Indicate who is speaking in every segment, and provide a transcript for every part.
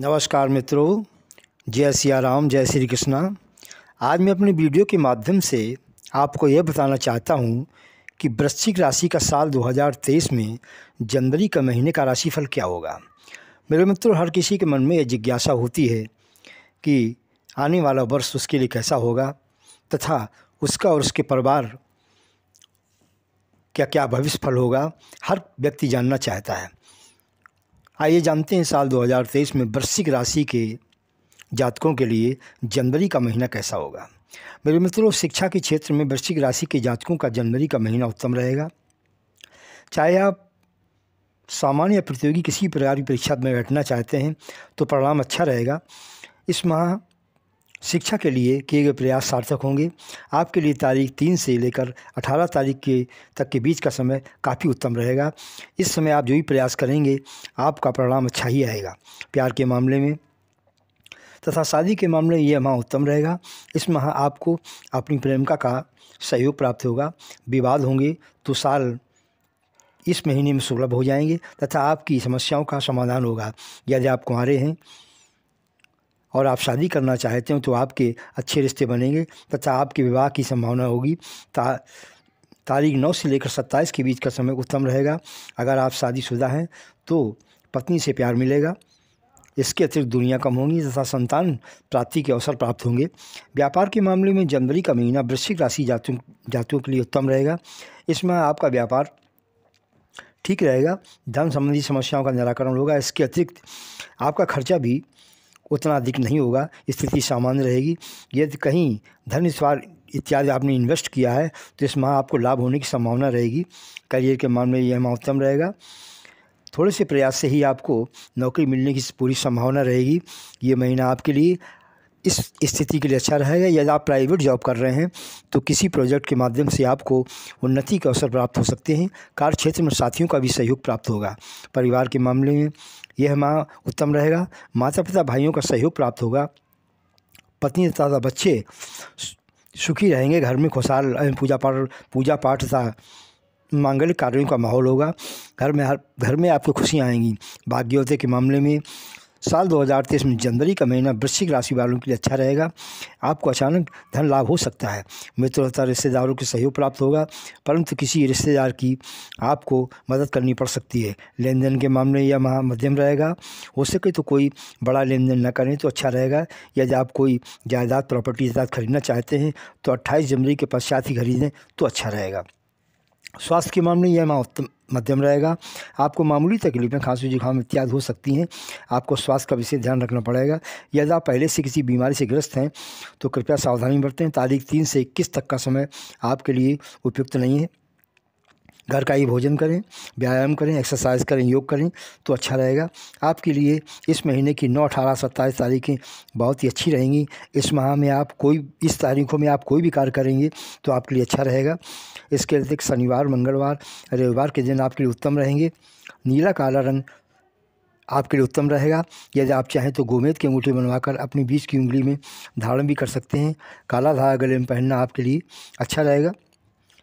Speaker 1: नमस्कार मित्रों जय सिया राम जय श्री कृष्णा आज मैं अपने वीडियो के माध्यम से आपको यह बताना चाहता हूँ कि वृश्चिक राशि का साल 2023 में जनवरी का महीने का राशिफल क्या होगा मेरे मित्रों हर किसी के मन में यह जिज्ञासा होती है कि आने वाला वर्ष उसके लिए कैसा होगा तथा उसका और उसके परिवार क्या क्या भविष्य फल होगा हर व्यक्ति जानना चाहता है आइए हाँ, जानते हैं साल 2023 में वृश्चिक राशि के जातकों के लिए जनवरी का महीना कैसा होगा मेरे मित्रों शिक्षा के क्षेत्र में वृश्चिक राशि के जातकों का जनवरी का महीना उत्तम रहेगा चाहे आप सामान्य या प्रतियोगी किसी प्रकार की परीक्षा में बैठना चाहते हैं तो परिणाम अच्छा रहेगा इस माह शिक्षा के लिए किए गए प्रयास सार्थक होंगे आपके लिए तारीख तीन से लेकर अठारह तारीख के तक के बीच का समय काफ़ी उत्तम रहेगा इस समय आप जो भी प्रयास करेंगे आपका परिणाम अच्छा ही आएगा प्यार के मामले में तथा शादी के मामले में यह माह उत्तम रहेगा इस माह आपको अपनी प्रेमिका का सहयोग प्राप्त होगा विवाद होंगे तो साल इस महीने में सुलभ हो जाएंगे तथा आपकी समस्याओं का समाधान होगा यदि आप कुंवारे हैं और आप शादी करना चाहते हो तो आपके अच्छे रिश्ते बनेंगे तथा आपके विवाह की संभावना होगी ता तारीख नौ से लेकर सत्ताईस के बीच का समय उत्तम रहेगा अगर आप शादीशुदा हैं तो पत्नी से प्यार मिलेगा इसके अतिरिक्त दुनिया कम होंगी तथा संतान प्राप्ति के अवसर प्राप्त होंगे व्यापार के मामले में जनवरी का महीना वृश्चिक राशि जातियों जातियों के लिए उत्तम रहेगा इसमें आपका व्यापार ठीक रहेगा धन संबंधी समस्याओं का निराकरण होगा इसके अतिरिक्त आपका खर्चा भी उतना अधिक नहीं होगा स्थिति सामान्य रहेगी यदि कहीं धन स्वार इत्यादि आपने इन्वेस्ट किया है तो इस माह आपको लाभ होने की संभावना रहेगी करियर के मामले में यह माह उत्तम रहेगा थोड़े से प्रयास से ही आपको नौकरी मिलने की पूरी संभावना रहेगी ये महीना आपके लिए इस स्थिति के लिए अच्छा रहेगा यदि आप प्राइवेट जॉब कर रहे हैं तो किसी प्रोजेक्ट के माध्यम से आपको उन्नति के अवसर प्राप्त हो सकते हैं कार्य क्षेत्र में साथियों का भी सहयोग प्राप्त होगा परिवार के मामले में यह माँ उत्तम रहेगा माता पिता भाइयों का सहयोग प्राप्त होगा पत्नी तथा बच्चे सुखी रहेंगे घर में खुशहाल पूजा पाठ पूजा पाठ तथा मांगलिक कार्यों का माहौल होगा घर में हर घर में आपको खुशियाँ आएंगी भाग्योदय के मामले में साल 2023 में जनवरी का महीना वृश्चिक राशि वालों के लिए अच्छा रहेगा आपको अचानक धन लाभ हो सकता है मित्र तथा रिश्तेदारों के सहयोग प्राप्त होगा परंतु किसी रिश्तेदार की आपको मदद करनी पड़ सकती है लेन देन के मामले यह महा मध्यम रहेगा हो सके तो कोई बड़ा लेन देन न करें तो अच्छा रहेगा यदि आप कोई जायदाद प्रॉपर्टी जायदाद खरीदना चाहते हैं तो अट्ठाईस जनवरी के पश्चात ही खरीदें तो अच्छा रहेगा स्वास्थ्य के मामले में यह मध्यम रहेगा आपको मामूली तकलीफ़ें खांसी जुकाम इत्यादि हो सकती हैं आपको स्वास्थ्य का विशेष ध्यान रखना पड़ेगा यदि आप पहले से किसी बीमारी से ग्रस्त हैं तो कृपया सावधानी बरतें तारीख तीन से इक्कीस तक का समय आपके लिए उपयुक्त नहीं है घर का ही भोजन करें व्यायाम करें एक्सरसाइज करें योग करें तो अच्छा रहेगा आपके लिए इस महीने की नौ अठारह सत्ताईस तारीखें बहुत ही अच्छी रहेंगी इस माह में आप कोई इस तारीखों में आप कोई भी कार्य करेंगे तो आपके लिए अच्छा रहेगा इसके अतिरिक्त शनिवार मंगलवार रविवार के दिन आपके लिए उत्तम रहेंगे नीला काला रंग आपके लिए उत्तम रहेगा यदि आप चाहें तो गोमेद की अंगूठी बनवाकर अपनी बीच की उंगली में धारण भी कर सकते हैं काला धागा गले में पहनना आपके लिए अच्छा रहेगा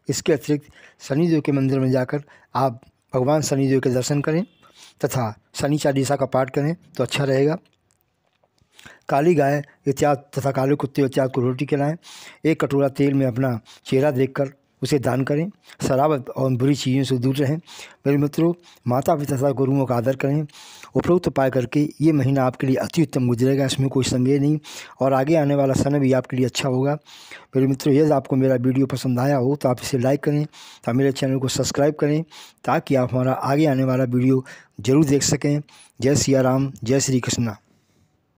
Speaker 1: इसके अतिरिक्त शनिदेव के मंदिर में जाकर आप भगवान शनिदेव के दर्शन करें तथा शनि चालीसा का पाठ करें तो अच्छा रहेगा काली गाय इत्यादि तथा काले कुत्ते इत्यादि को रोटी खिलाएँ एक कटोरा तेल में अपना चेहरा देखकर उसे दान करें शराब और बुरी चीज़ों से दूर रहें मेरे मित्रों माता पिता तथा गुरुओं का आदर करें उपरोक्त उपाय करके ये महीना आपके लिए अति उत्तम गुजरेगा इसमें कोई संदेह नहीं और आगे आने वाला समय भी आपके लिए अच्छा होगा मेरे मित्रों यदि आपको मेरा वीडियो पसंद आया हो तो आप इसे लाइक करें तो मेरे चैनल को सब्सक्राइब करें ताकि आप हमारा आगे आने वाला वीडियो ज़रूर देख सकें जय सिया राम जय श्री कृष्णा